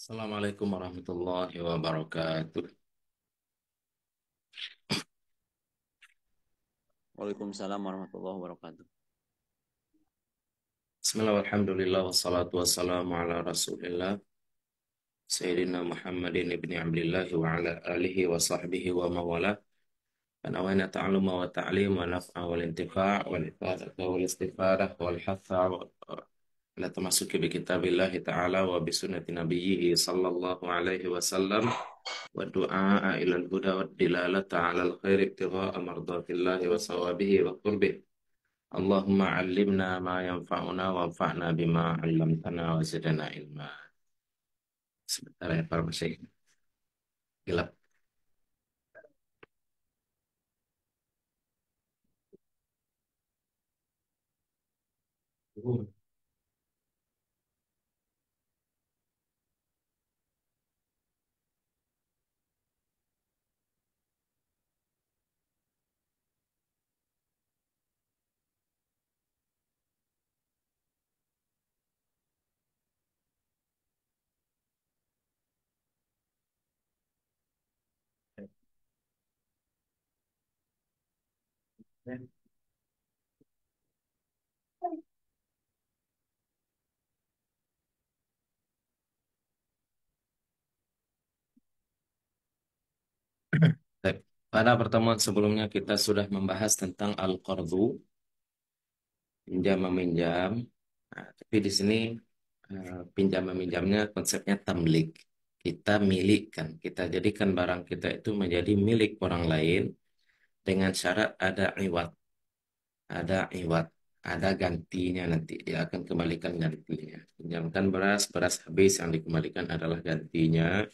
Assalamualaikum warahmatullahi wabarakatuh. Waalaikumsalam warahmatullahi wabarakatuh. Bismillah, alhamdulillah, wassalatu wassalamu ala rasulillah. Sayyidina Muhammadin ibn Abdullah wa ala alihi wa sahbihi wa mawala. فنوينا تعلم وتعليم ونفع والانتفاع والإفادة والاستفادة والحث la tamasuki bi kitabillahi ta'ala wa bi sunnati nabiyhi sallallahu alaihi wasallam wa du'a ila al-huda wa dilala ta'ala al-khair ibtigha'a mardatillahi wa sawabihi wa qurbih Allahumma 'allimna ma yanfa'una wa bima 'allamtana wa ilma Sebentar ya Gelap oh. Pada pertemuan sebelumnya kita sudah membahas tentang al qardhu pinjam meminjam. Nah, tapi di sini eh, pinjam meminjamnya konsepnya tamlik. Kita milikkan, kita jadikan barang kita itu menjadi milik orang lain dengan syarat ada iwat ada iwat ada gantinya nanti dia akan kembalikan gantinya pinjamkan beras beras habis yang dikembalikan adalah gantinya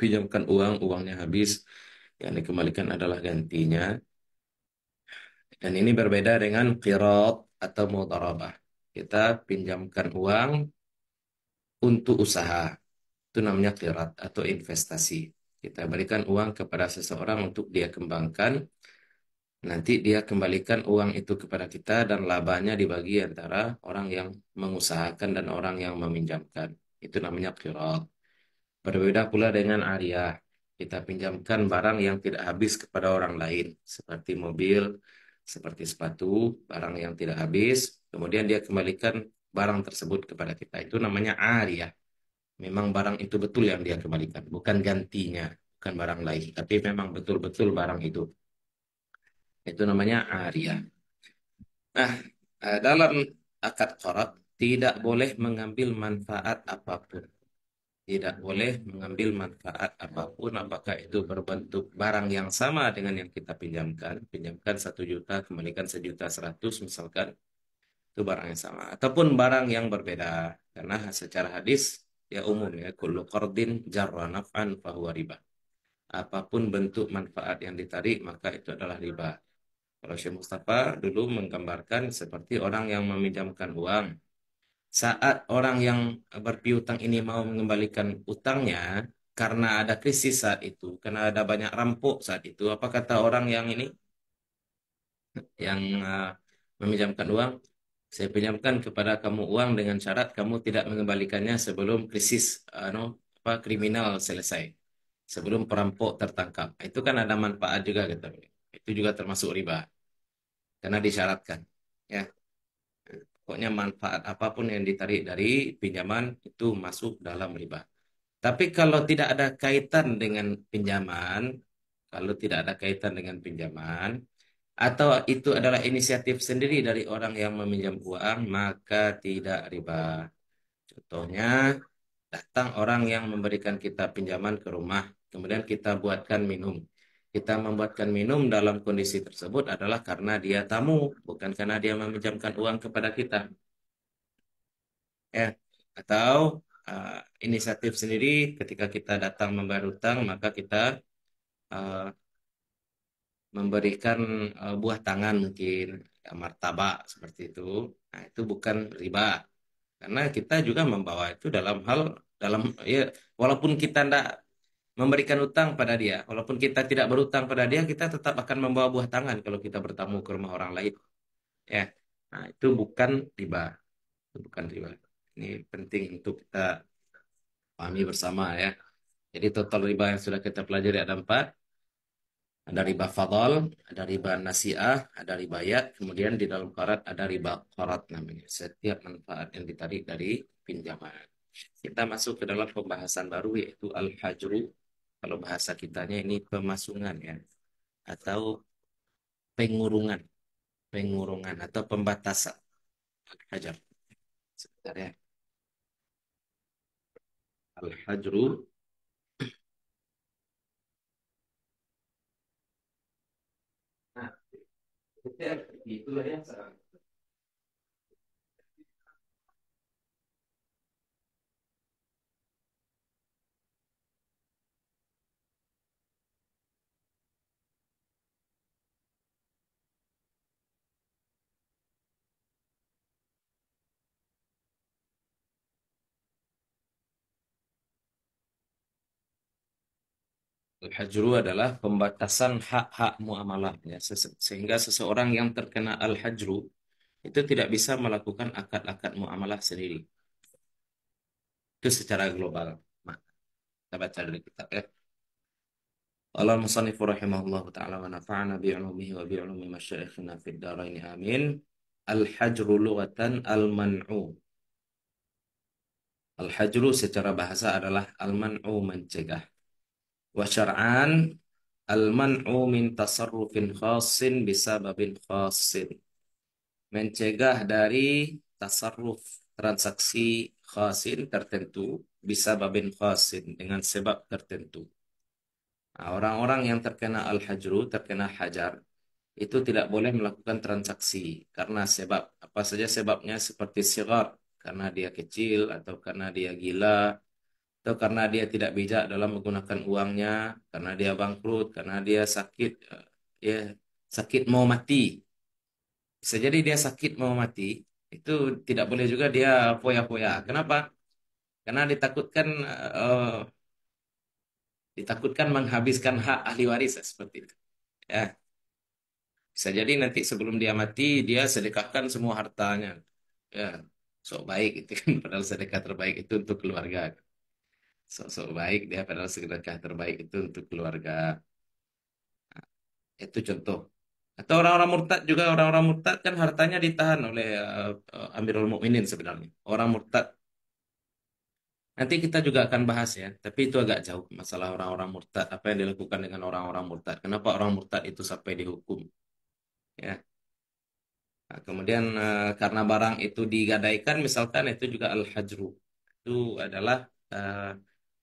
pinjamkan uang uangnya habis yang dikembalikan adalah gantinya dan ini berbeda dengan kirot atau mutarabah kita pinjamkan uang untuk usaha itu namanya kirot atau investasi kita berikan uang kepada seseorang untuk dia kembangkan. Nanti dia kembalikan uang itu kepada kita dan labanya dibagi antara orang yang mengusahakan dan orang yang meminjamkan. Itu namanya qirat. Berbeda pula dengan ariyah. Kita pinjamkan barang yang tidak habis kepada orang lain. Seperti mobil, seperti sepatu, barang yang tidak habis. Kemudian dia kembalikan barang tersebut kepada kita. Itu namanya ariyah memang barang itu betul yang dia kembalikan, bukan gantinya, bukan barang lain, tapi memang betul-betul barang itu. Itu namanya aria. Nah, eh, dalam akad korat tidak boleh mengambil manfaat apapun. Tidak boleh mengambil manfaat apapun, apakah itu berbentuk barang yang sama dengan yang kita pinjamkan. Pinjamkan satu juta, kembalikan sejuta seratus misalkan. Itu barang yang sama. Ataupun barang yang berbeda. Karena secara hadis ya umum ya kullu kordin jarra naf'an fahuwa riba. Apapun bentuk manfaat yang ditarik maka itu adalah riba. Kalau Syekh Mustafa dulu menggambarkan seperti orang yang meminjamkan uang. Saat orang yang berpiutang ini mau mengembalikan utangnya, karena ada krisis saat itu, karena ada banyak rampok saat itu, apa kata orang yang ini, yang uh, meminjamkan uang, saya pinjamkan kepada kamu uang dengan syarat kamu tidak mengembalikannya sebelum krisis uh, apa kriminal selesai sebelum perampok tertangkap nah, itu kan ada manfaat juga gitu itu juga termasuk riba karena disyaratkan ya pokoknya manfaat apapun yang ditarik dari pinjaman itu masuk dalam riba tapi kalau tidak ada kaitan dengan pinjaman kalau tidak ada kaitan dengan pinjaman atau itu adalah inisiatif sendiri dari orang yang meminjam uang, maka tidak riba. Contohnya, datang orang yang memberikan kita pinjaman ke rumah, kemudian kita buatkan minum. Kita membuatkan minum dalam kondisi tersebut adalah karena dia tamu, bukan karena dia meminjamkan uang kepada kita. Ya, atau uh, inisiatif sendiri ketika kita datang membayar utang, maka kita uh, memberikan uh, buah tangan mungkin ya, martabak seperti itu nah itu bukan riba karena kita juga membawa itu dalam hal dalam ya walaupun kita tidak memberikan utang pada dia walaupun kita tidak berutang pada dia kita tetap akan membawa buah tangan kalau kita bertamu ke rumah orang lain ya nah itu bukan riba itu bukan riba ini penting untuk kita pahami bersama ya jadi total riba yang sudah kita pelajari ada empat ada riba dari ada riba nasiah, ada riba ya. Kemudian di dalam karat ada riba karat namanya. Setiap manfaat yang ditarik dari pinjaman. Kita masuk ke dalam pembahasan baru yaitu al-hajru. Kalau bahasa kitanya ini pemasungan ya. Atau pengurungan. Pengurungan atau pembatasan. Hajar. Sebentar ya. Al-hajru Iya, Itu yang yang serang Al-hajru adalah pembatasan hak-hak muamalah ya. sehingga seseorang yang terkena al-hajru itu tidak bisa melakukan akad-akad muamalah sendiri. Itu secara global. Nah, kita baca dari kitab ya. Allah musannif rahimahullah taala wa nafa'ana bi wa bi 'ulumi fid daraini amin. Al-hajru lughatan al-man'u. Al-hajru secara bahasa adalah al-man'u mencegah wa syar'an al-man'u min tasarrufin khassin bisababin khassin mencegah dari tasarruf transaksi khasin tertentu bisa babin khasin dengan sebab tertentu. Nah, orang-orang nah, yang terkena al-hajru, terkena hajar, itu tidak boleh melakukan transaksi karena sebab apa saja sebabnya seperti sigar, karena dia kecil atau karena dia gila atau karena dia tidak bijak dalam menggunakan uangnya, karena dia bangkrut, karena dia sakit, eh, ya sakit mau mati. Bisa jadi dia sakit mau mati, itu tidak boleh juga dia poya poya, Kenapa? Karena ditakutkan uh, ditakutkan menghabiskan hak ahli waris seperti itu. Ya. Bisa jadi nanti sebelum dia mati dia sedekahkan semua hartanya. Ya, sok baik itu kan padahal sedekah terbaik itu untuk keluarga sok baik dia padahal sedekah terbaik itu untuk keluarga nah, itu contoh atau orang-orang murtad juga orang-orang murtad kan hartanya ditahan oleh uh, Amirul Mukminin sebenarnya orang murtad nanti kita juga akan bahas ya tapi itu agak jauh masalah orang-orang murtad apa yang dilakukan dengan orang-orang murtad kenapa orang murtad itu sampai dihukum ya Nah, kemudian uh, karena barang itu digadaikan misalkan itu juga al-hajru. Itu adalah uh,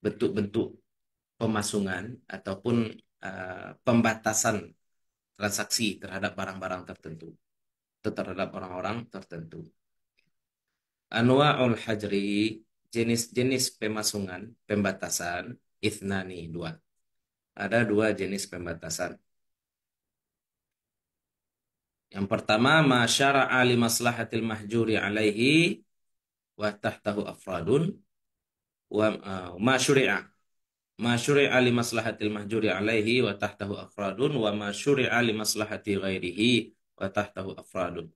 bentuk-bentuk pemasungan ataupun uh, pembatasan transaksi terhadap barang-barang tertentu atau terhadap orang-orang tertentu. Anwa'ul hajri jenis-jenis pemasungan, pembatasan, ithnani dua. Ada dua jenis pembatasan. Yang pertama, masyara'a li maslahatil mahjuri alaihi wa tahtahu afradun wa uh, ma syuri'a ma syuri'a li maslahatil mahjuri alaihi wa tahtahu afradun wa ma syuri'a li maslahati ghairihi wa tahtahu afradun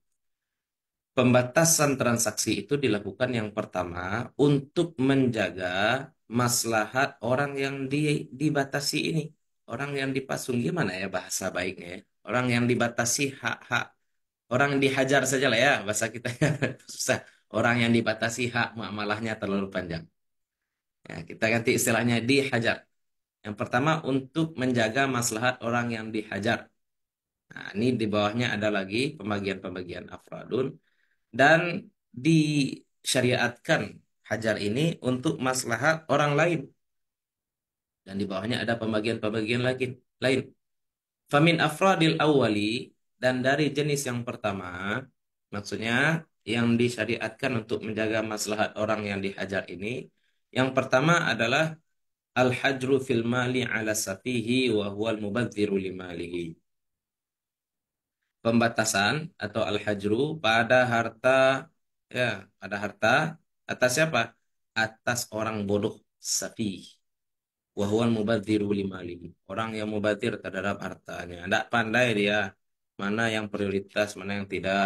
Pembatasan transaksi itu dilakukan yang pertama untuk menjaga maslahat orang yang di, dibatasi ini. Orang yang dipasung gimana ya bahasa baiknya ya? Orang yang dibatasi hak-hak. Orang yang dihajar saja lah ya bahasa kita susah. Orang yang dibatasi hak malahnya terlalu panjang ya kita ganti istilahnya dihajar. Yang pertama untuk menjaga maslahat orang yang dihajar. Nah, ini di bawahnya ada lagi pembagian-pembagian afradun dan disyariatkan hajar ini untuk maslahat orang lain. Dan di bawahnya ada pembagian-pembagian lagi lain. Famin afradil awali dan dari jenis yang pertama, maksudnya yang disyariatkan untuk menjaga maslahat orang yang dihajar ini yang pertama adalah al-hajru fil mali ala safihi wa huwal mubadziru limalihi. Pembatasan atau al-hajru pada harta ya, pada harta atas siapa? Atas orang bodoh safih. Wa huwal mubadziru limalihi. Orang yang mubadhir terhadap hartanya. Tidak pandai dia mana yang prioritas, mana yang tidak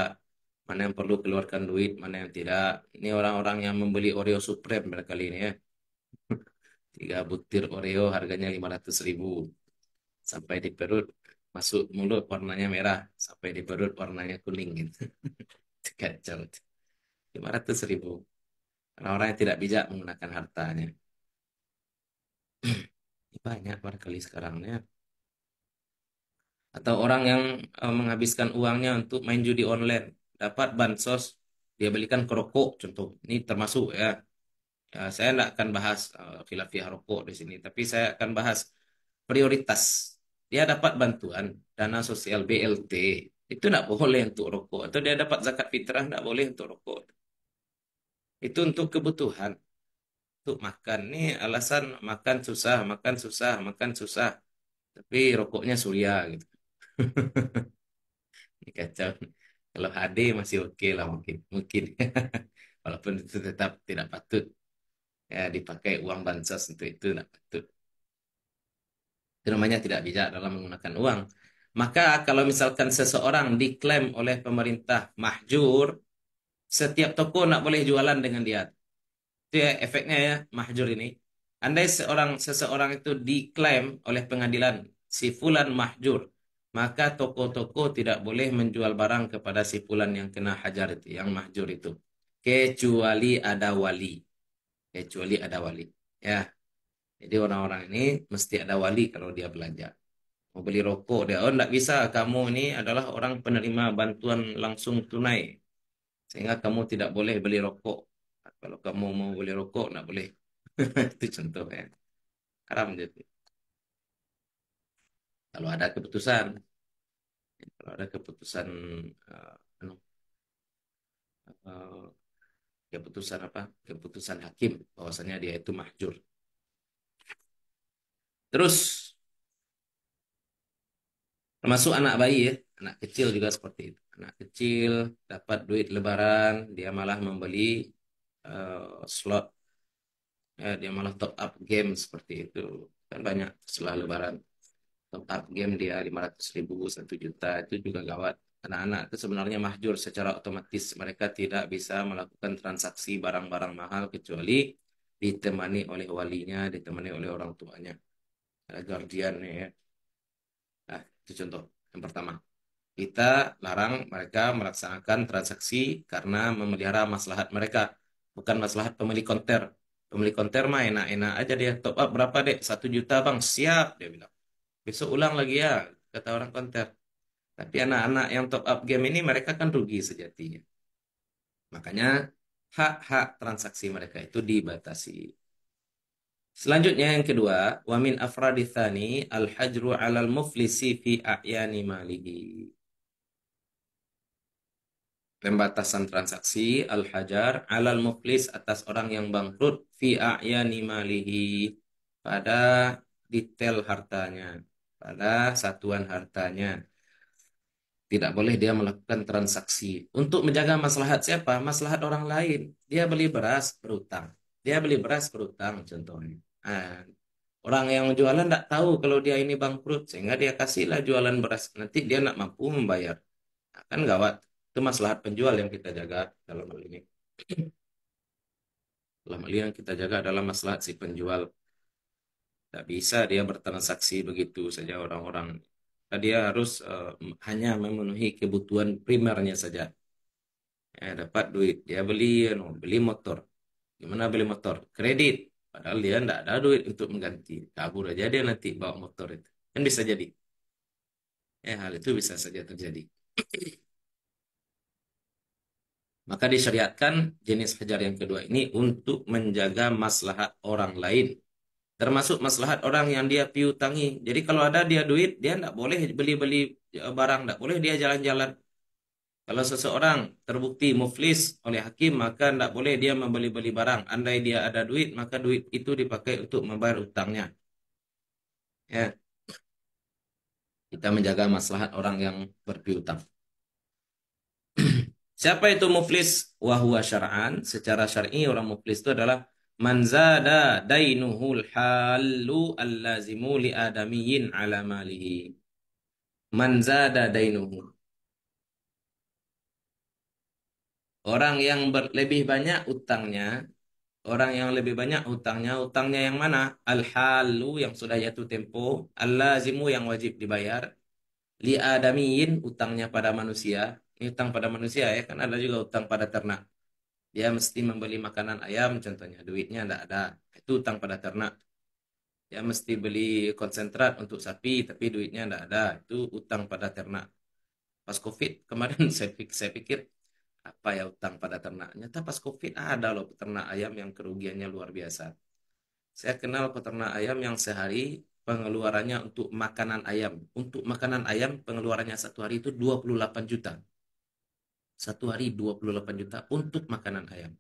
mana yang perlu keluarkan duit, mana yang tidak. Ini orang-orang yang membeli Oreo Supreme barangkali ini ya. Tiga butir Oreo harganya 500 ribu. Sampai di perut, masuk mulut warnanya merah. Sampai di perut warnanya kuning gitu. Kacau. 500 ribu. Orang-orang yang tidak bijak menggunakan hartanya. Banyak barangkali sekarang ya atau orang yang eh, menghabiskan uangnya untuk main judi online dapat bansos dia belikan rokok contoh ini termasuk ya, ya saya tidak akan bahas uh, rokok di sini tapi saya akan bahas prioritas dia dapat bantuan dana sosial BLT itu tidak boleh untuk rokok atau dia dapat zakat fitrah tidak boleh untuk rokok itu untuk kebutuhan untuk makan ini alasan makan susah makan susah makan susah tapi rokoknya surya gitu ini kacau kalau HD masih oke okay lah mungkin, mungkin. Walaupun itu tetap tidak patut ya, dipakai uang bansos untuk itu tidak patut. Itu namanya tidak bijak dalam menggunakan uang. Maka kalau misalkan seseorang diklaim oleh pemerintah mahjur, setiap toko nak boleh jualan dengan dia. Itu ya efeknya ya mahjur ini. Andai seorang seseorang itu diklaim oleh pengadilan si fulan mahjur, maka toko-toko tidak boleh menjual barang kepada si pulan yang kena hajar itu, yang mahjur itu. Kecuali ada wali. Kecuali ada wali. Ya. Jadi orang-orang ini mesti ada wali kalau dia belanja. Mau beli rokok dia, oh tidak bisa, kamu ini adalah orang penerima bantuan langsung tunai. Sehingga kamu tidak boleh beli rokok. Kalau kamu mau beli rokok, tidak boleh. itu contoh ya. Haram jadi kalau ada keputusan kalau ada keputusan uh, uh, keputusan apa keputusan hakim bahwasanya dia itu mahjur terus termasuk anak bayi ya anak kecil juga seperti itu anak kecil dapat duit lebaran dia malah membeli uh, slot ya, dia malah top up game seperti itu kan banyak setelah lebaran top up game dia 500 ribu, 1 juta, itu juga gawat. Anak-anak itu sebenarnya mahjur secara otomatis. Mereka tidak bisa melakukan transaksi barang-barang mahal kecuali ditemani oleh walinya, ditemani oleh orang tuanya. Ada guardian ya. Nah, itu contoh yang pertama. Kita larang mereka melaksanakan transaksi karena memelihara maslahat mereka, bukan maslahat pemilik konter. Pemilik konter mah enak-enak aja dia top up berapa dek? Satu juta bang, siap dia bilang besok ulang lagi ya kata orang konter tapi anak-anak yang top up game ini mereka kan rugi sejatinya makanya hak-hak transaksi mereka itu dibatasi selanjutnya yang kedua wamin afradithani al hajru alal muflisi fi a'yani malihi pembatasan transaksi al hajar alal muflis atas orang yang bangkrut fi a'yani malihi pada detail hartanya pada satuan hartanya. Tidak boleh dia melakukan transaksi. Untuk menjaga maslahat siapa? Maslahat orang lain. Dia beli beras, berutang. Dia beli beras, berutang contohnya. Nah, orang yang jualan tidak tahu kalau dia ini bangkrut. Sehingga dia kasihlah jualan beras. Nanti dia tidak mampu membayar. Nah, kan gawat. Itu maslahat penjual yang kita jaga dalam hal ini. Dalam hal yang kita jaga adalah maslahat si penjual. Tidak bisa dia bertransaksi begitu saja orang-orang. Nah, dia harus uh, hanya memenuhi kebutuhan primernya saja. Ya, dapat duit, dia beli, know, anu, beli motor. Gimana beli motor? Kredit. Padahal dia tidak ada duit untuk mengganti. Kabur aja dia nanti bawa motor itu. Kan bisa jadi. Ya, hal itu bisa saja terjadi. Maka disyariatkan jenis hajar yang kedua ini untuk menjaga maslahat orang lain termasuk maslahat orang yang dia piutangi. Jadi kalau ada dia duit, dia tidak boleh beli-beli e, barang, tidak boleh dia jalan-jalan. Kalau seseorang terbukti muflis oleh hakim, maka tidak boleh dia membeli-beli barang. Andai dia ada duit, maka duit itu dipakai untuk membayar utangnya. Ya. Kita menjaga maslahat orang yang berpiutang. Siapa itu muflis? Wahua syara'an. Secara syar'i orang muflis itu adalah Man zada dainuhul halu allazimu li adamiyin ala malihi. Man zada dainuhu. Orang yang ber, lebih banyak utangnya, orang yang lebih banyak utangnya, utangnya yang mana? Al-halu yang sudah jatuh tempo, allazimu yang wajib dibayar, li adamiyin utangnya pada manusia, ini utang pada manusia ya, kan ada juga utang pada ternak dia mesti membeli makanan ayam contohnya duitnya tidak ada itu utang pada ternak dia mesti beli konsentrat untuk sapi tapi duitnya tidak ada itu utang pada ternak pas covid kemarin saya pikir, apa ya utang pada ternak nyata pas covid ada loh peternak ayam yang kerugiannya luar biasa saya kenal peternak ayam yang sehari pengeluarannya untuk makanan ayam untuk makanan ayam pengeluarannya satu hari itu 28 juta satu hari 28 juta untuk makanan ayam.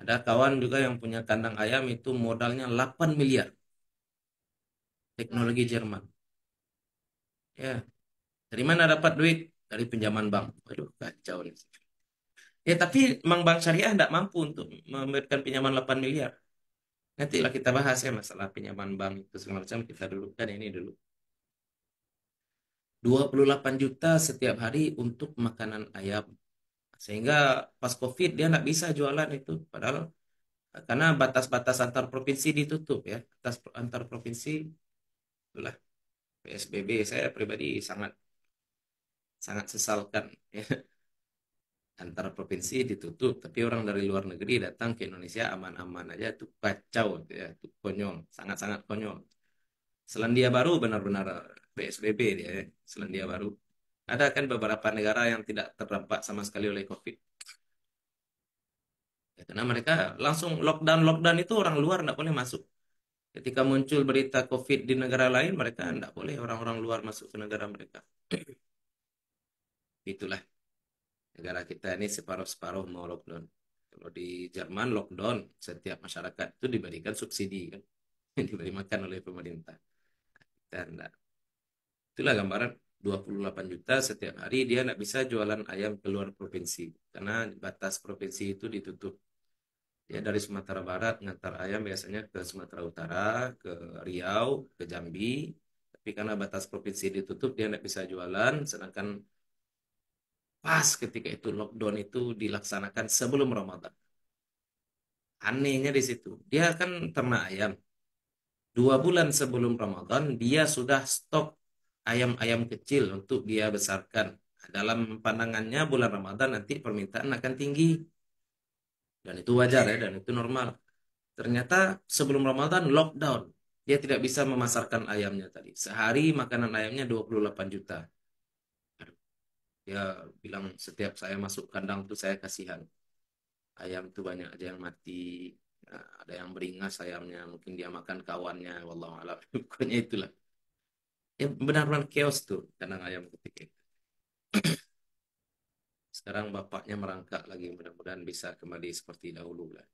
Ada kawan juga yang punya kandang ayam itu modalnya 8 miliar. Teknologi Jerman. Ya. Dari mana dapat duit? Dari pinjaman bank. Waduh, kacau ini. Ya, tapi Mang Bank Syariah tidak mampu untuk memberikan pinjaman 8 miliar. Nantilah kita bahas ya masalah pinjaman bank itu segala macam. Kita dudukkan ini dulu. 28 juta setiap hari untuk makanan ayam. Sehingga pas Covid dia nggak bisa jualan itu padahal karena batas-batas antar provinsi ditutup ya, batas antar provinsi itulah PSBB saya pribadi sangat sangat sesalkan ya. Antar provinsi ditutup, tapi orang dari luar negeri datang ke Indonesia aman-aman aja itu kacau ya, itu konyol, sangat-sangat konyol. Selandia Baru benar-benar PSBB dia ya, eh, Selandia Baru. Ada kan beberapa negara yang tidak terdampak sama sekali oleh COVID. Ya, karena mereka langsung lockdown lockdown itu orang luar tidak boleh masuk. Ketika muncul berita COVID di negara lain, mereka tidak boleh orang-orang luar masuk ke negara mereka. Itulah negara kita ini separuh-separuh mau lockdown. Kalau di Jerman lockdown, setiap masyarakat itu diberikan subsidi kan, diberi makan oleh pemerintah. Kita tidak itulah gambaran 28 juta setiap hari dia nggak bisa jualan ayam keluar provinsi karena batas provinsi itu ditutup ya dari Sumatera Barat ngantar ayam biasanya ke Sumatera Utara ke Riau ke Jambi tapi karena batas provinsi ditutup dia nggak bisa jualan sedangkan pas ketika itu lockdown itu dilaksanakan sebelum Ramadan anehnya di situ dia kan ternak ayam dua bulan sebelum Ramadan dia sudah stok ayam-ayam kecil untuk dia besarkan. Dalam pandangannya bulan Ramadan nanti permintaan akan tinggi. Dan itu wajar ya, dan itu normal. Ternyata sebelum Ramadan lockdown. Dia tidak bisa memasarkan ayamnya tadi. Sehari makanan ayamnya 28 juta. Dia bilang setiap saya masuk kandang tuh saya kasihan. Ayam tuh banyak aja yang mati. Nah, ada yang beringas ayamnya mungkin dia makan kawannya wallahualam pokoknya itulah ya benar-benar chaos tuh kandang ayam ketika itu. Sekarang bapaknya merangkak lagi, mudah-mudahan bisa kembali seperti dahulu lah.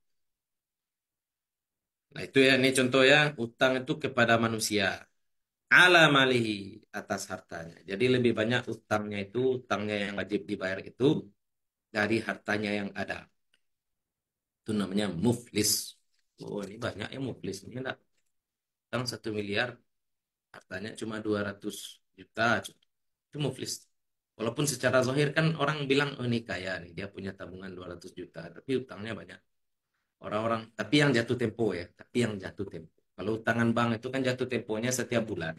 Nah itu ya, ini contoh ya, utang itu kepada manusia. Ala malihi atas hartanya. Jadi lebih banyak utangnya itu, utangnya yang wajib dibayar itu dari hartanya yang ada. Itu namanya muflis. Oh ini banyak ya muflis. Ini enggak. Utang satu miliar, hartanya cuma 200 juta itu muflis walaupun secara zahir kan orang bilang oh ini kaya nih dia punya tabungan 200 juta tapi utangnya banyak orang-orang tapi yang jatuh tempo ya tapi yang jatuh tempo kalau utangan bank itu kan jatuh temponya setiap bulan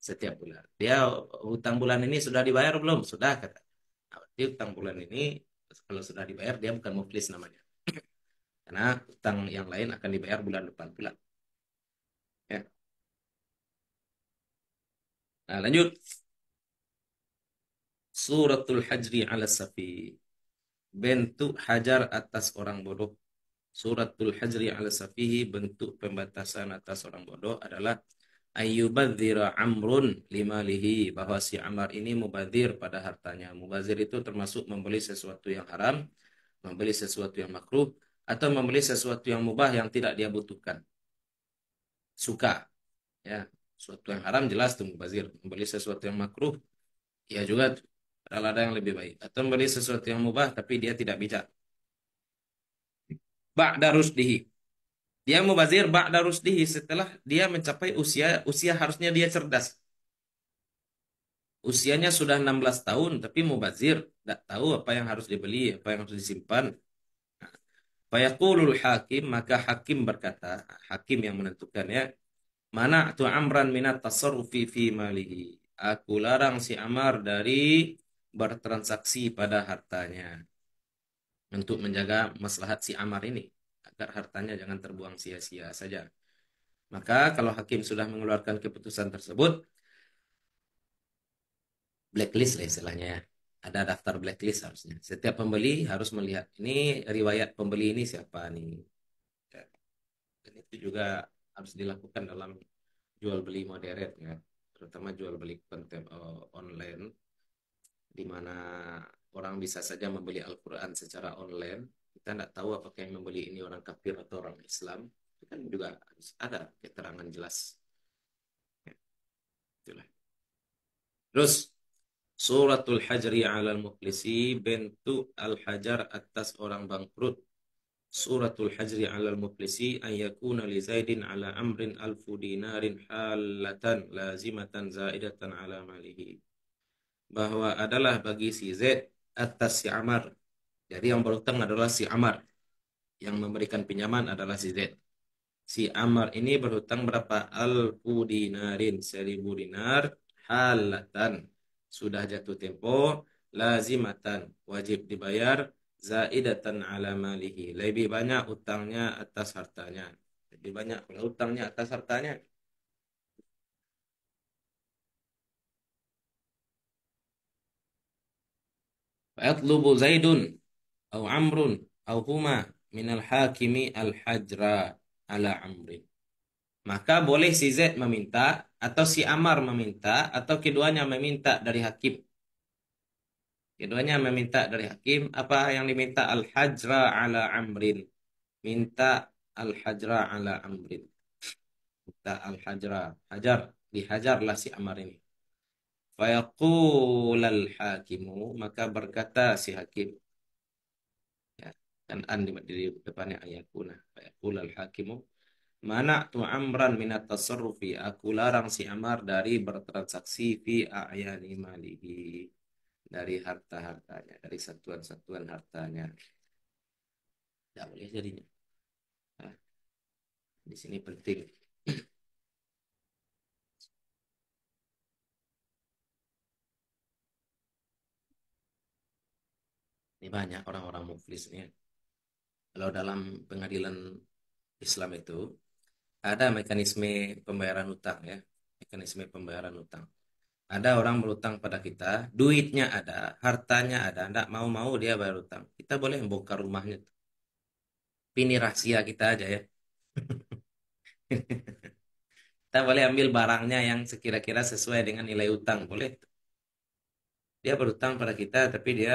setiap bulan dia utang bulan ini sudah dibayar belum sudah kata nah, utang bulan ini kalau sudah dibayar dia bukan muflis namanya karena utang yang lain akan dibayar bulan depan pula Nah, lanjut. Suratul Hajri ala Safi. Bentuk hajar atas orang bodoh. Suratul Hajri ala Safihi bentuk pembatasan atas orang bodoh adalah ayyubadzira amrun limalihi bahwa si Amar ini mubazir pada hartanya. Mubazir itu termasuk membeli sesuatu yang haram, membeli sesuatu yang makruh atau membeli sesuatu yang mubah yang tidak dia butuhkan. Suka. Ya, sesuatu yang haram jelas tuh mubazir. Membeli sesuatu yang makruh, ya juga ada yang lebih baik. Atau membeli sesuatu yang mubah tapi dia tidak bijak. darus dihi Dia mubazir darus dihi setelah dia mencapai usia usia harusnya dia cerdas. Usianya sudah 16 tahun tapi mubazir, tidak tahu apa yang harus dibeli, apa yang harus disimpan. Nah, fayaqulul hakim, maka hakim berkata, hakim yang menentukan ya Mana tu Amran minat tasarrufi fi malihi. Aku larang si Amar dari bertransaksi pada hartanya. Untuk menjaga maslahat si Amar ini. Agar hartanya jangan terbuang sia-sia saja. Maka kalau hakim sudah mengeluarkan keputusan tersebut. Blacklist lah istilahnya ya. Ada daftar blacklist harusnya. Setiap pembeli harus melihat. Ini riwayat pembeli ini siapa nih. Kan. Dan itu juga harus dilakukan dalam jual beli modern ya terutama jual beli konten uh, online di mana orang bisa saja membeli Al-Quran secara online kita tidak tahu apakah yang membeli ini orang kafir atau orang Islam itu kan juga harus ada keterangan jelas ya. itulah terus suratul hajri alal muklisi bentuk al hajar atas orang bangkrut suratul hajri alal muflisi an yakuna li zaidin ala amrin alfu dinarin halatan lazimatan zaidatan ala malihi bahwa adalah bagi si Z atas si Amar jadi yang berutang adalah si Amar yang memberikan pinjaman adalah si Z si Amar ini berhutang berapa alfu dinarin seribu dinar halatan sudah jatuh tempo lazimatan wajib dibayar zaidatan ala malihi. Lebih banyak utangnya atas hartanya. Lebih banyak kalau utangnya atas hartanya. Fayatlubu Zaidun au Amrun au huma al hakimi al hajra ala amrin. Maka boleh si Z meminta atau si Amar meminta atau keduanya meminta dari hakim. Keduanya meminta dari hakim apa yang diminta al-hajra ala amrin. Minta al-hajra ala amrin. Minta al-hajra, hajar, dihajarlah si Amar ini. Fayaqul hakimu maka berkata si hakim. Ya, dan an di depannya ayakuna. Fayaqul al-hakimu, mana tu amran minat tasarrufi, aku larang si Amar dari bertransaksi fi a'yani malihi dari harta-hartanya, dari satuan-satuan hartanya. Tidak boleh jadinya. Nah, di sini penting. Ini banyak orang-orang muflis ini ya. Kalau dalam pengadilan Islam itu ada mekanisme pembayaran utang ya, mekanisme pembayaran utang. Ada orang berutang pada kita, duitnya ada, hartanya ada, tidak mau-mau dia bayar utang. Kita boleh bongkar rumahnya. Ini rahasia kita aja ya. kita boleh ambil barangnya yang sekira-kira sesuai dengan nilai utang, boleh. Dia berutang pada kita, tapi dia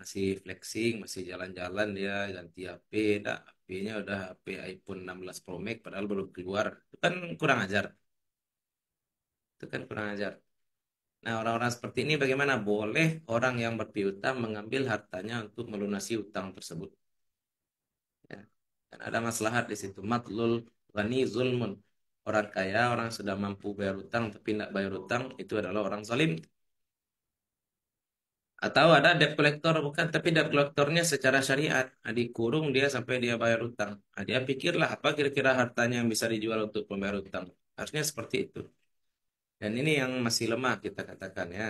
masih flexing, masih jalan-jalan, dia ganti HP, ndak HP-nya udah HP iPhone 16 Pro Max padahal belum keluar. Itu kan kurang ajar. Itu kan kurang ajar Nah, orang-orang seperti ini bagaimana? Boleh orang yang berpiutang mengambil hartanya untuk melunasi utang tersebut. Ya. Dan ada masalah di situ. Matlul wani zulmun. Orang kaya, orang sudah mampu bayar utang tapi tidak bayar utang, itu adalah orang zalim. Atau ada debt collector, bukan, tapi debt collectornya secara syariat. Nah, dikurung dia sampai dia bayar utang. Nah, dia pikirlah apa kira-kira hartanya yang bisa dijual untuk membayar utang. Harusnya seperti itu. Dan ini yang masih lemah kita katakan ya.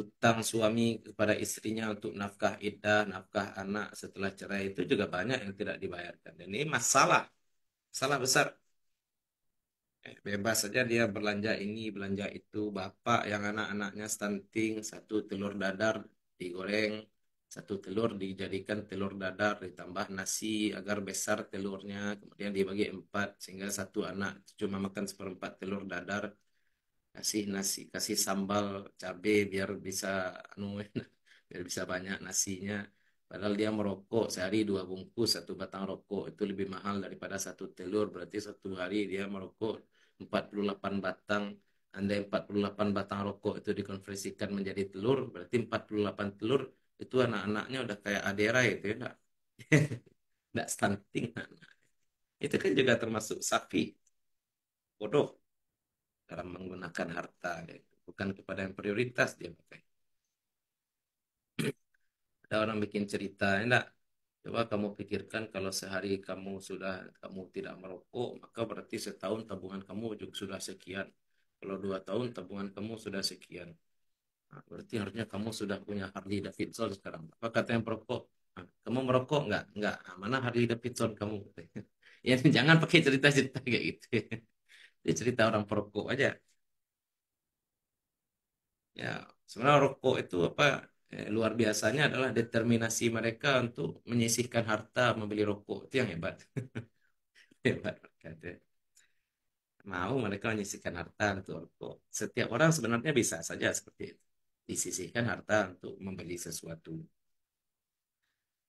Utang suami kepada istrinya untuk nafkah iddah, nafkah anak setelah cerai itu juga banyak yang tidak dibayarkan. Dan ini masalah, masalah besar. Eh, bebas saja dia belanja ini, belanja itu. Bapak yang anak-anaknya stunting, satu telur dadar digoreng, satu telur dijadikan telur dadar ditambah nasi agar besar telurnya kemudian dibagi empat sehingga satu anak cuma makan seperempat telur dadar kasih nasi kasih sambal cabe biar bisa anu biar bisa banyak nasinya padahal dia merokok sehari dua bungkus satu batang rokok itu lebih mahal daripada satu telur berarti satu hari dia merokok 48 batang puluh 48 batang rokok itu dikonversikan menjadi telur berarti 48 telur itu anak-anaknya udah kayak adera itu ya enggak enggak stunting anak itu kan juga termasuk sapi bodoh dalam menggunakan harta bukan kepada yang prioritas dia pakai ada orang bikin cerita enak coba kamu pikirkan kalau sehari kamu sudah kamu tidak merokok maka berarti setahun tabungan kamu juga sudah sekian kalau dua tahun tabungan kamu sudah sekian nah, berarti harusnya kamu sudah punya Harley Davidson sekarang apa kata yang merokok nah, kamu merokok nggak nggak nah, mana Harley Davidson kamu ya jangan pakai cerita-cerita kayak gitu dia cerita orang perokok aja ya sebenarnya rokok itu apa eh, luar biasanya adalah determinasi mereka untuk menyisihkan harta membeli rokok itu yang hebat hebat katanya mau mereka menyisihkan harta untuk rokok setiap orang sebenarnya bisa saja seperti itu disisihkan harta untuk membeli sesuatu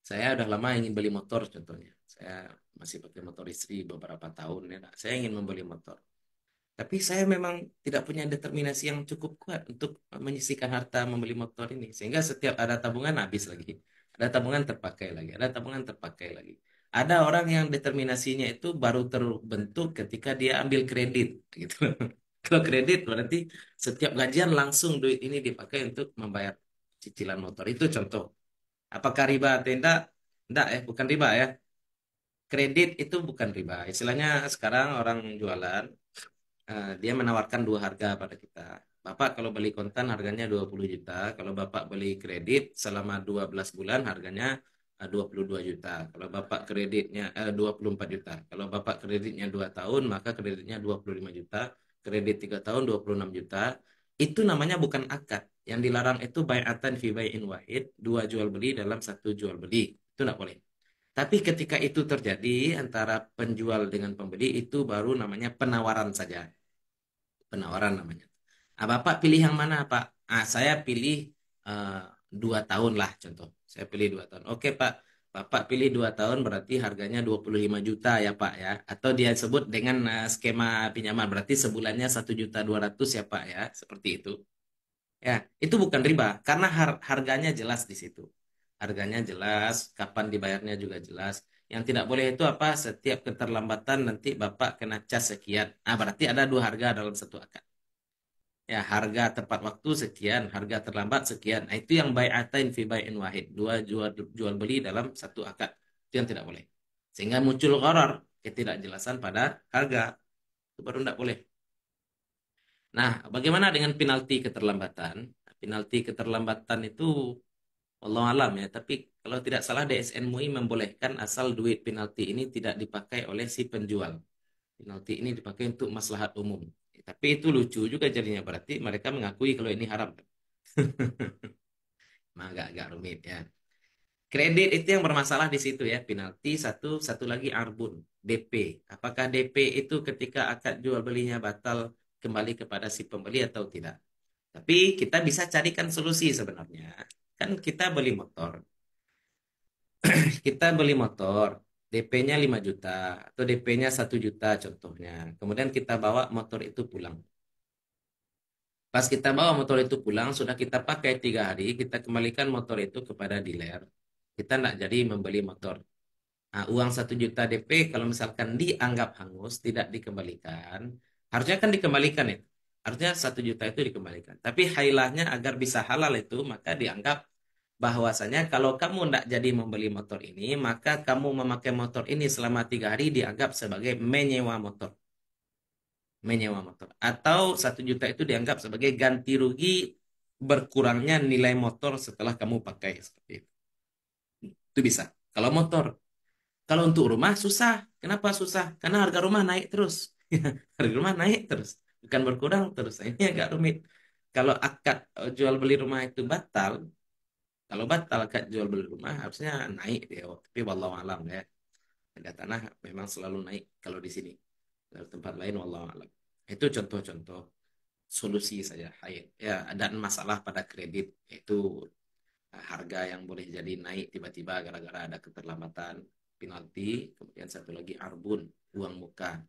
saya udah lama ingin beli motor contohnya saya masih pakai motor istri beberapa tahun ya saya ingin membeli motor tapi saya memang tidak punya determinasi yang cukup kuat untuk menyisihkan harta membeli motor ini. Sehingga setiap ada tabungan habis lagi. Ada tabungan terpakai lagi. Ada tabungan terpakai lagi. Ada orang yang determinasinya itu baru terbentuk ketika dia ambil kredit. Gitu. Kalau kredit berarti setiap gajian langsung duit ini dipakai untuk membayar cicilan motor. Itu contoh. Apakah riba atau tidak? Tidak ya, bukan riba ya. Kredit itu bukan riba. Istilahnya sekarang orang jualan Eh, dia menawarkan dua harga pada kita. Bapak kalau beli kontan harganya 20 juta, kalau Bapak beli kredit selama 12 bulan harganya 22 eh, juta. Kalau Bapak kreditnya eh, 24 juta. Kalau Bapak kreditnya 2 tahun maka kreditnya 25 juta, kredit 3 tahun 26 juta. Itu namanya bukan akad. Yang dilarang itu bai'atan fi bai'in wahid, dua jual beli dalam satu jual beli. Itu tidak boleh. Tapi ketika itu terjadi antara penjual dengan pembeli itu baru namanya penawaran saja penawaran namanya. Nah, Bapak pilih yang mana Pak? Ah, saya pilih eh, dua tahun lah contoh. Saya pilih dua tahun. Oke Pak, Bapak pilih dua tahun berarti harganya 25 juta ya Pak ya. Atau dia sebut dengan uh, skema pinjaman berarti sebulannya satu juta dua ratus ya Pak ya, seperti itu. Ya, itu bukan riba karena har harganya jelas di situ. Harganya jelas, kapan dibayarnya juga jelas. Yang tidak boleh itu apa? Setiap keterlambatan nanti Bapak kena cas sekian. Nah, berarti ada dua harga dalam satu akad. Ya, harga tepat waktu sekian, harga terlambat sekian. Nah, itu yang bai'atain fi bai'in wahid. Dua jual, jual beli dalam satu akad. Itu yang tidak boleh. Sehingga muncul gharar, ketidakjelasan pada harga. Itu baru tidak boleh. Nah, bagaimana dengan penalti keterlambatan? Penalti keterlambatan itu Allah alam ya, tapi kalau tidak salah DSN MUI membolehkan asal duit penalti ini tidak dipakai oleh si penjual. Penalti ini dipakai untuk maslahat umum. Tapi itu lucu juga jadinya berarti mereka mengakui kalau ini haram. Mah agak-agak rumit ya. Kredit itu yang bermasalah di situ ya, penalti satu satu lagi arbun, DP. Apakah DP itu ketika akad jual belinya batal kembali kepada si pembeli atau tidak? Tapi kita bisa carikan solusi sebenarnya kan kita beli motor kita beli motor DP-nya 5 juta atau DP-nya 1 juta contohnya kemudian kita bawa motor itu pulang pas kita bawa motor itu pulang sudah kita pakai tiga hari kita kembalikan motor itu kepada dealer kita tidak jadi membeli motor nah, uang 1 juta DP kalau misalkan dianggap hangus tidak dikembalikan harusnya kan dikembalikan ya harusnya satu juta itu dikembalikan tapi hailahnya agar bisa halal itu maka dianggap bahwasanya kalau kamu tidak jadi membeli motor ini, maka kamu memakai motor ini selama tiga hari dianggap sebagai menyewa motor. Menyewa motor. Atau satu juta itu dianggap sebagai ganti rugi berkurangnya nilai motor setelah kamu pakai. Seperti itu. itu bisa. Kalau motor. Kalau untuk rumah susah. Kenapa susah? Karena harga rumah naik terus. harga rumah naik terus. Bukan berkurang terus. Ini agak rumit. Kalau akad jual beli rumah itu batal, kalau batal jual beli rumah harusnya naik ya, tapi wallahu alam ya. Harga tanah memang selalu naik kalau di sini. Kalau tempat lain wallahu alam. Itu contoh-contoh solusi saja. Ya, dan masalah pada kredit itu e, harga yang boleh jadi naik tiba-tiba gara-gara ada keterlambatan penalti, kemudian satu lagi arbun, uang muka.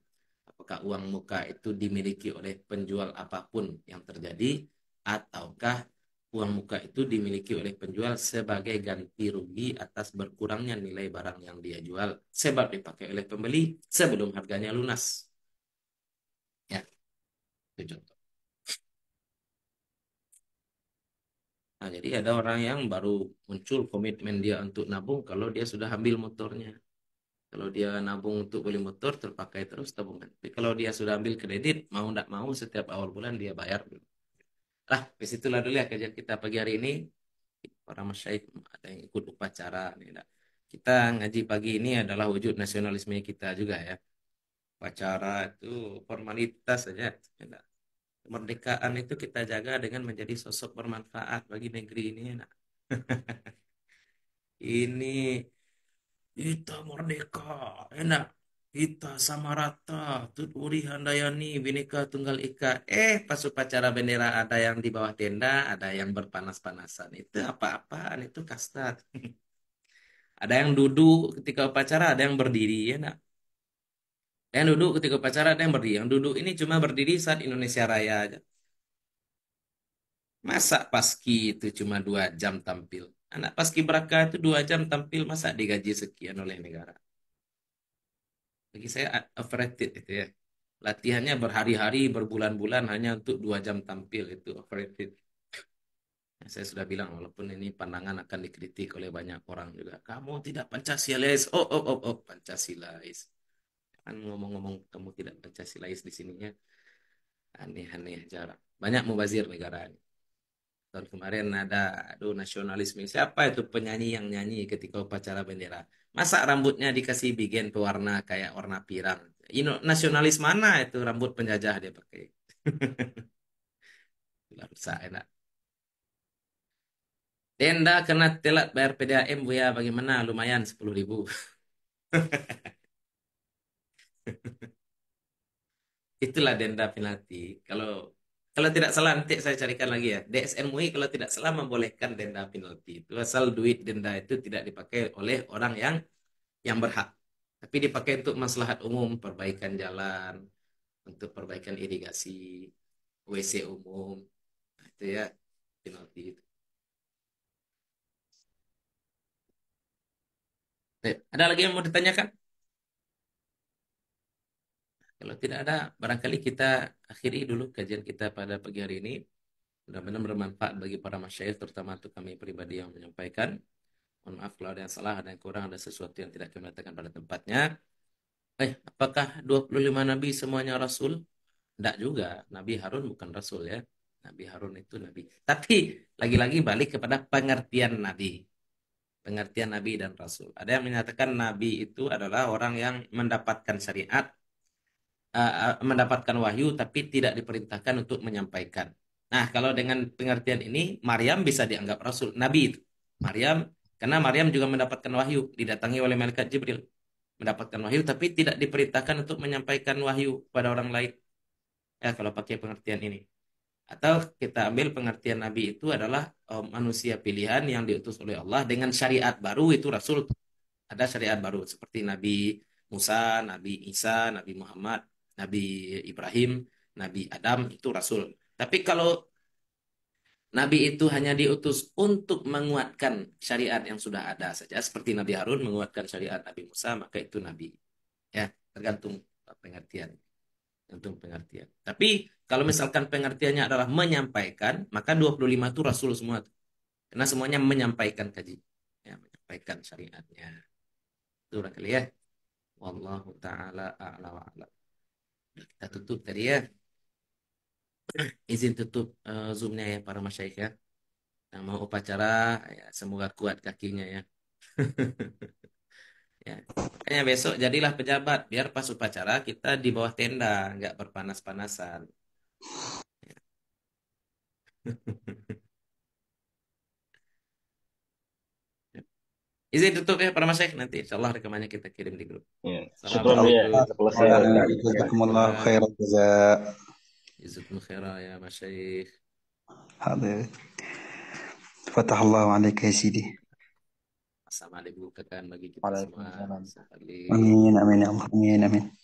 Apakah uang muka itu dimiliki oleh penjual apapun yang terjadi ataukah uang muka itu dimiliki oleh penjual sebagai ganti rugi atas berkurangnya nilai barang yang dia jual sebab dipakai oleh pembeli sebelum harganya lunas. Ya, itu contoh. Nah, jadi ada orang yang baru muncul komitmen dia untuk nabung kalau dia sudah ambil motornya. Kalau dia nabung untuk beli motor terpakai terus tabungan. Tapi kalau dia sudah ambil kredit, mau tidak mau setiap awal bulan dia bayar dulu lah disitulah dulu ya kerja kita pagi hari ini para masyaih ada yang ikut upacara nih kita ngaji pagi ini adalah wujud nasionalisme kita juga ya upacara itu formalitas saja nah. kemerdekaan itu kita jaga dengan menjadi sosok bermanfaat bagi negeri ini nah. ini kita merdeka enak ya, kita sama rata, Tut Handayani, Bineka Tunggal Ika. Eh, pas upacara bendera ada yang di bawah tenda, ada yang berpanas-panasan. Itu apa-apaan, itu kasta ada yang duduk ketika upacara, ada yang berdiri, ya nak? Ada yang duduk ketika upacara, ada yang berdiri. Yang duduk ini cuma berdiri saat Indonesia Raya aja. Masa paski itu cuma dua jam tampil? Anak paski beraka itu dua jam tampil, masa digaji sekian oleh negara? bagi saya overrated itu ya latihannya berhari-hari berbulan-bulan hanya untuk dua jam tampil itu overrated ya, saya sudah bilang walaupun ini pandangan akan dikritik oleh banyak orang juga kamu tidak pancasilais oh oh oh oh pancasilais kan ngomong-ngomong kamu tidak pancasilais di sininya aneh-aneh jarak banyak mubazir negara ini tahun kemarin ada aduh nasionalisme siapa itu penyanyi yang nyanyi ketika upacara bendera masa rambutnya dikasih bikin pewarna kayak warna pirang you know, nasionalis mana itu rambut penjajah dia pakai rusak enak tenda kena telat bayar PDAM bu ya bagaimana lumayan sepuluh ribu itulah denda penalti kalau kalau tidak salah nanti saya carikan lagi ya. DSN MUI kalau tidak salah membolehkan denda penalti. Asal duit denda itu tidak dipakai oleh orang yang yang berhak. Tapi dipakai untuk maslahat umum, perbaikan jalan, untuk perbaikan irigasi, WC umum. Nah, itu ya penalti itu. Ada lagi yang mau ditanyakan? Kalau tidak ada, barangkali kita akhiri dulu kajian kita pada pagi hari ini. Mudah-mudahan bermanfaat bagi para masyayikh, terutama untuk kami pribadi yang menyampaikan. Mohon maaf kalau ada yang salah, ada yang kurang, ada sesuatu yang tidak kami letakkan pada tempatnya. Eh, apakah 25 nabi semuanya rasul? Tidak juga. Nabi Harun bukan rasul ya. Nabi Harun itu nabi. Tapi lagi-lagi balik kepada pengertian nabi. Pengertian nabi dan rasul. Ada yang menyatakan nabi itu adalah orang yang mendapatkan syariat Eh, eh, mendapatkan wahyu tapi tidak diperintahkan untuk menyampaikan. Nah, kalau dengan pengertian ini Maryam bisa dianggap rasul nabi itu. Maryam karena Maryam juga mendapatkan wahyu, didatangi oleh malaikat Jibril. Mendapatkan wahyu tapi tidak diperintahkan untuk menyampaikan wahyu kepada orang lain. Ya, kalau pakai pengertian ini. Atau kita ambil pengertian nabi itu adalah um, manusia pilihan yang diutus oleh Allah dengan syariat baru itu rasul. Ada syariat baru seperti nabi Musa, nabi Isa, nabi Muhammad Nabi Ibrahim, Nabi Adam itu rasul. Tapi kalau Nabi itu hanya diutus untuk menguatkan syariat yang sudah ada saja. Seperti Nabi Harun menguatkan syariat Nabi Musa, maka itu Nabi. Ya, tergantung pengertian. Tergantung pengertian. Tapi kalau misalkan pengertiannya adalah menyampaikan, maka 25 itu Rasul semua. Karena semuanya menyampaikan kaji. Ya, menyampaikan syariatnya. Itu kali ya. Wallahu ta'ala a'la wa'ala kita tutup tadi ya izin tutup uh, zoomnya ya para masyarakat ya. yang mau upacara ya, semoga kuat kakinya ya ya kayaknya besok jadilah pejabat biar pas upacara kita di bawah tenda nggak berpanas-panasan ya. Izin tutup ya para Masek nanti insya Allah rekamannya kita kirim di grup. Ya. Syukur ya. Jazakumullah khairan jaza. Jazakum khairan ya Masyaikh. Hadir. Fatah Allah alaika ya Sidi. Assalamualaikum kekan bagi kita semua. Amin amin ya Allah amin amin.